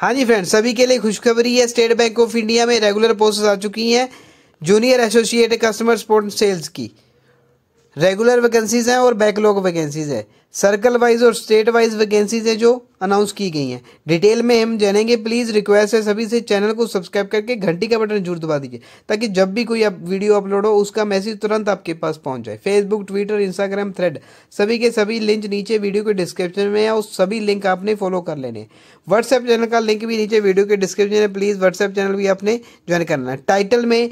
हाँ जी फ्रेंड्स सभी के लिए खुशखबरी है स्टेट बैंक ऑफ इंडिया में रेगुलर पोस्ट आ चुकी हैं junior associate customer support sales की रेगुलर वैकेंसीज हैं और बैकलॉग वैकेंसीज है सर्कल वाइज और स्टेट वाइज वैकेंसीज है जो अनाउंस की गई हैं डिटेल में हम जानेंगे प्लीज़ रिक्वेस्ट है सभी से चैनल को सब्सक्राइब करके घंटी का बटन जरूर दबा दीजिए ताकि जब भी कोई आप वीडियो अपलोड हो उसका मैसेज तुरंत आपके पास पहुंच जाए फेसबुक ट्विटर इंस्टाग्राम थ्रेड सभी के सभी लिंक नीचे वीडियो के डिस्क्रिप्शन में है और सभी लिंक आपने फॉलो कर लेने व्हाट्सएप चैनल का लिंक भी नीचे वीडियो के डिस्क्रिप्शन में प्लीज़ व्हाट्सएप चैनल भी आपने ज्वाइन करना टाइटल में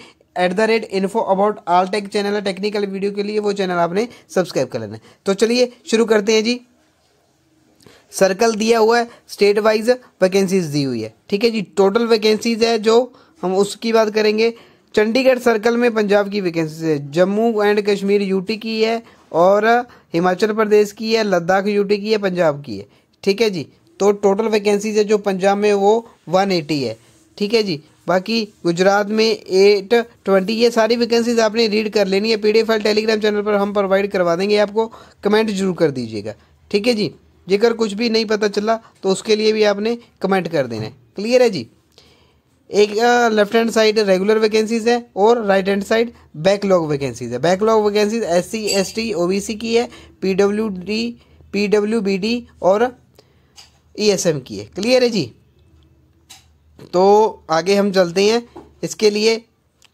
at the rate info about all tech channel है टेक्निकल वीडियो के लिए वो चैनल आपने सब्सक्राइब कर लेना है तो चलिए शुरू करते हैं जी सर्कल दिया हुआ है स्टेट वाइज वैकेंसीज दी हुई है ठीक है जी टोटल वैकेंसीज है जो हम उसकी बात करेंगे चंडीगढ़ सर्कल में पंजाब की वैकेंसीज है जम्मू एंड कश्मीर यूटी की है और हिमाचल प्रदेश की है लद्दाख यूटी की है पंजाब की है ठीक है जी तो टोटल वैकेंसीज है जो पंजाब में वो 180 है ठीक है जी बाकी गुजरात में एट ट्वेंटी ये सारी वैकेंसीज आपने रीड कर लेनी है पीडीएफ फाइल टेलीग्राम चैनल पर हम प्रोवाइड करवा देंगे आपको कमेंट जरूर कर दीजिएगा ठीक है जी जेकर कुछ भी नहीं पता चला तो उसके लिए भी आपने कमेंट कर देना है क्लियर है जी एक left hand side regular vacancies है और right hand side backlog vacancies है backlog vacancies S C S T O B C की है P W D P W B D और ई एस एम की है क्लियर है जी तो आगे हम चलते हैं इसके लिए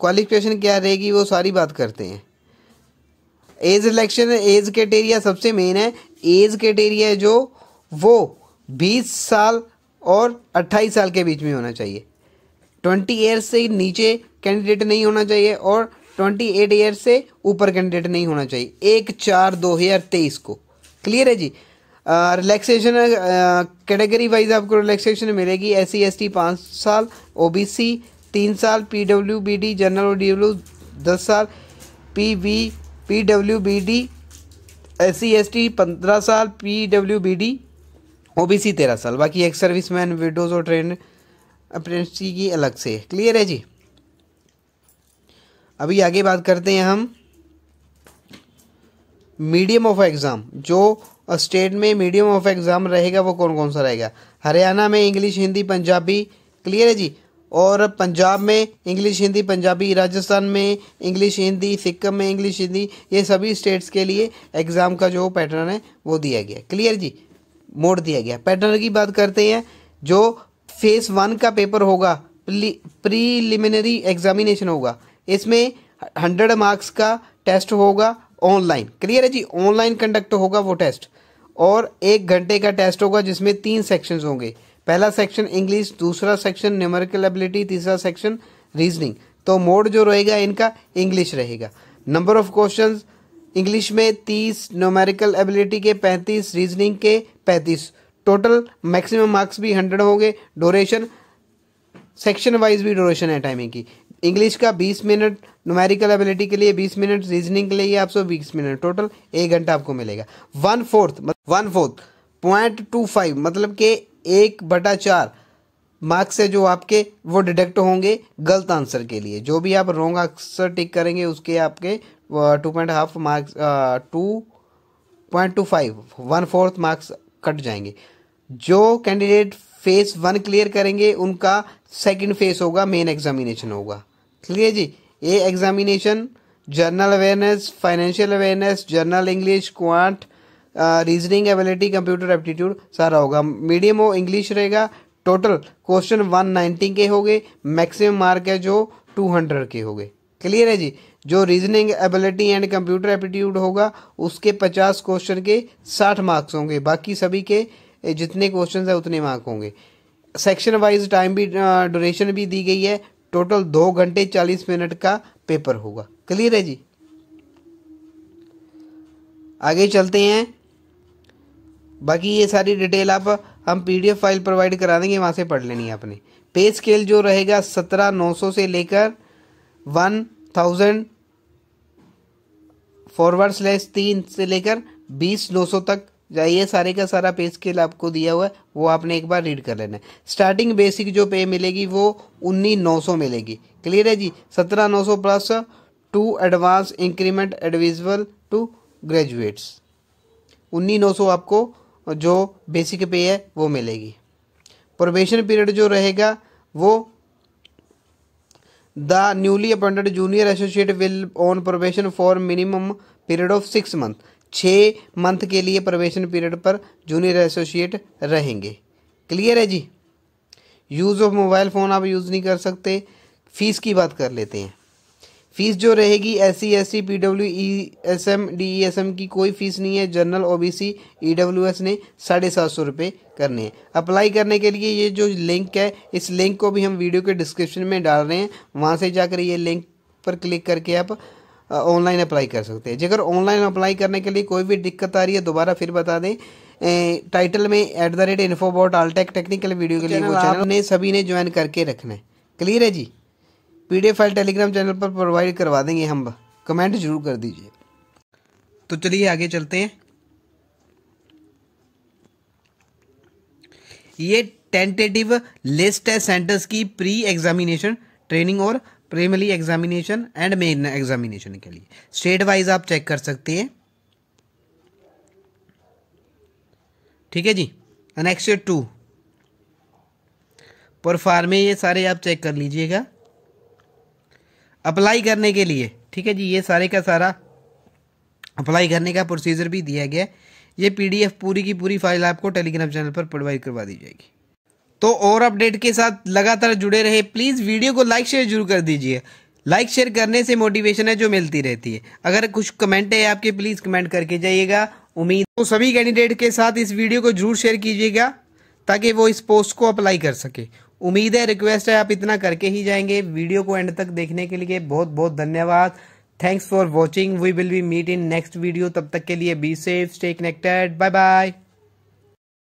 क्वालिफिकेशन क्या रहेगी वो सारी बात करते हैं एज इलेक्शन एज क्रेटेरिया सबसे मेन है एज क्रेटेरिया जो वो बीस साल और अट्ठाईस साल के बीच में होना चाहिए ट्वेंटी ईयर्स से नीचे कैंडिडेट नहीं होना चाहिए और ट्वेंटी एट ईयर से ऊपर कैंडिडेट नहीं होना चाहिए एक चार दो हज़ार तेईस को क्लियर है जी रिलैक्सेशन कैटेगरी वाइज आपको रिलैक्सेशन मिलेगी एस सी एस टी पाँच साल ओ बी सी तीन साल P W B D general O D W दस साल P V P W B D S C S T पंद्रह साल P W B D O B C तेरह साल बाकी एक सर्विस मैन विडोज और ट्रेन अप्रेंसी की अलग से क्लियर है जी अभी आगे बात करते हैं हम मीडियम ऑफ एग्ज़ाम जो और स्टेट में मीडियम ऑफ एग्ज़ाम रहेगा वो कौन कौन सा रहेगा हरियाणा में इंग्लिश हिंदी पंजाबी क्लियर है जी और पंजाब में इंग्लिश हिंदी पंजाबी राजस्थान में इंग्लिश हिंदी सिक्किम में इंग्लिश हिंदी ये सभी स्टेट्स के लिए एग्ज़ाम का जो पैटर्न है वो दिया गया क्लियर जी मोड दिया गया पैटर्न की बात करते हैं जो फेज़ वन का पेपर होगा प्रीलिमिनरी एग्ज़ामिनेशन होगा इसमें हंड्रेड मार्क्स का टेस्ट होगा ऑनलाइन क्लियर है जी ऑनलाइन कंडक्ट होगा वो टेस्ट और एक घंटे का टेस्ट होगा जिसमें तीन सेक्शन होंगे पहला सेक्शन इंग्लिश दूसरा सेक्शन न्यूमेरिकल एबिलिटी तीसरा सेक्शन रीजनिंग तो मोड जो रहेगा इनका इंग्लिश रहेगा नंबर ऑफ क्वेश्चन इंग्लिश में तीस न्यूमेरिकल एबिलिटी के पैंतीस रीजनिंग के पैंतीस टोटल मैक्सिमम मार्क्स भी हंड्रेड होंगे डोरेशन सेक्शन वाइज भी ड्यूरेशन है टाइमिंग की इंग्लिश का 20 मिनट नुमेरिकल एबिलिटी के लिए 20 मिनट रीजनिंग के लिए आपसे आपको 20 मिनट टोटल एक घंटा आपको मिलेगा one fourth one fourth point two five मतलब, मतलब के एक बटा चार मार्क्स है जो आपके वो डिडक्ट होंगे गलत आंसर के लिए जो भी आप रॉन्ग आंसर टिक करेंगे उसके आपके two point half marks two point two five one fourth marks cut जाएंगे जो कैंडिडेट फेज वन क्लियर करेंगे उनका सेकंड फेज होगा मेन एग्जामिनेशन होगा क्लियर जी ए examination general awareness financial awareness general English quant reasoning ability computer aptitude सारा होगा मीडियम हो इंग्लिश रहेगा टोटल क्वेश्चन वन नाइनटी के गए मैक्सिमम मार्क है जो टू हंड्रेड के गए क्लियर है जी जो reasoning ability and computer aptitude होगा उसके पचास क्वेश्चन के साठ मार्क्स होंगे बाकी सभी के जितने क्वेश्चन है उतने मार्क होंगे सेक्शन वाइज टाइम भी ड्यूरेशन भी दी गई है टोटल दो घंटे चालीस मिनट का पेपर होगा क्लियर है जी आगे चलते हैं बाकी ये सारी डिटेल आप हम पीडीएफ फाइल प्रोवाइड करा देंगे वहाँ से पढ़ लेनी है आपने पे स्केल जो रहेगा सत्रह नौ सौ से लेकर वन थाउजेंड फॉरवर्ड स्लेस तीन से लेकर बीस नौ सौ तक ये सारे का सारा पे स्केल आपको दिया हुआ है वो आपने एक बार रीड कर लेना है स्टार्टिंग बेसिक जो पे मिलेगी वो उन्नीस नौ सौ मिलेगी क्लियर है जी सत्रह नौ सौ plus two advance increment admissible to graduates उन्नीस नौ सौ आपको जो बेसिक पे है वो मिलेगी प्रोबेशन पीरियड जो रहेगा वो the newly appointed junior associate will on probation for minimum period of six month छः मंथ के लिए प्रवेशन पीरियड पर जूनियर एसोसिएट रहेंगे क्लियर है जी यूज़ ऑफ मोबाइल फ़ोन आप यूज़ नहीं कर सकते फ़ीस की बात कर लेते हैं फ़ीस जो रहेगी S C S C P W E S M D E S M की कोई फ़ीस नहीं है general O B C E W S ने साढ़े सात सौ रुपये करने हैं अप्लाई करने के लिए ये जो लिंक है इस लिंक को भी हम वीडियो के डिस्क्रिप्शन में डाल रहे हैं वहाँ से जाकर ये लिंक पर क्लिक करके आप ऑनलाइन अप्लाई कर सकते हैं जेकर ऑनलाइन अप्लाई करने के लिए कोई भी दिक्कत आ रही है दोबारा फिर बता दें टाइटल में at the rate info about all tech technical video के लिए वो चैनल ने सभी ने ज्वाइन करके रखना है क्लियर है जी पीडीएफ फाइल टेलीग्राम चैनल पर प्रोवाइड करवा देंगे हम कमेंट जरूर कर दीजिए तो चलिए आगे चलते हैं ये टेंटेटिव लिस्ट है सेंटर्स की प्री एग्जामिनेशन ट्रेनिंग और preliminary examination and main examination के लिए स्टेट वाइज आप चेक कर सकते हैं ठीक है जी ईयर टू पर फार्मे ये सारे आप चेक कर लीजिएगा अप्लाई करने के लिए ठीक है जी ये सारे का सारा अप्लाई करने का प्रोसीजर भी दिया गया है ये पीडीएफ पूरी की पूरी फाइल आपको टेलीग्राम चैनल पर प्रोवाइड करवा दी जाएगी तो और अपडेट के साथ लगातार जुड़े रहे प्लीज़ वीडियो को लाइक शेयर जरूर कर दीजिए लाइक शेयर करने से मोटिवेशन है जो मिलती रहती है अगर कुछ कमेंट है आपके प्लीज़ कमेंट करके जाइएगा उम्मीद तो सभी कैंडिडेट के साथ इस वीडियो को जरूर शेयर कीजिएगा ताकि वो इस पोस्ट को अप्लाई कर सके उम्मीद है रिक्वेस्ट है आप इतना करके ही जाएंगे वीडियो को एंड तक देखने के लिए बहुत बहुत धन्यवाद thanks for watching we will be meet in next video तब तक के लिए be safe stay connected bye bye